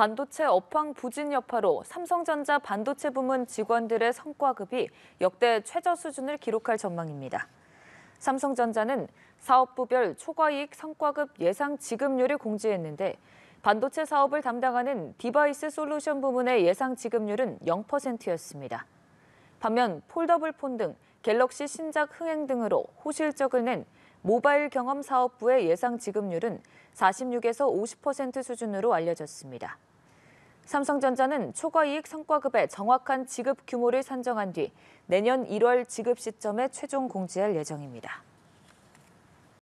반도체 업황 부진 여파로 삼성전자 반도체 부문 직원들의 성과급이 역대 최저 수준을 기록할 전망입니다. 삼성전자는 사업부별 초과이익 성과급 예상 지급률을 공지했는데 반도체 사업을 담당하는 디바이스 솔루션 부문의 예상 지급률은 0%였습니다. 반면 폴더블폰 등 갤럭시 신작 흥행 등으로 호실적을 낸 모바일 경험 사업부의 예상 지급률은 46에서 50% 수준으로 알려졌습니다. 삼성전자는 초과이익 성과급의 정확한 지급 규모를 산정한 뒤 내년 1월 지급 시점에 최종 공지할 예정입니다.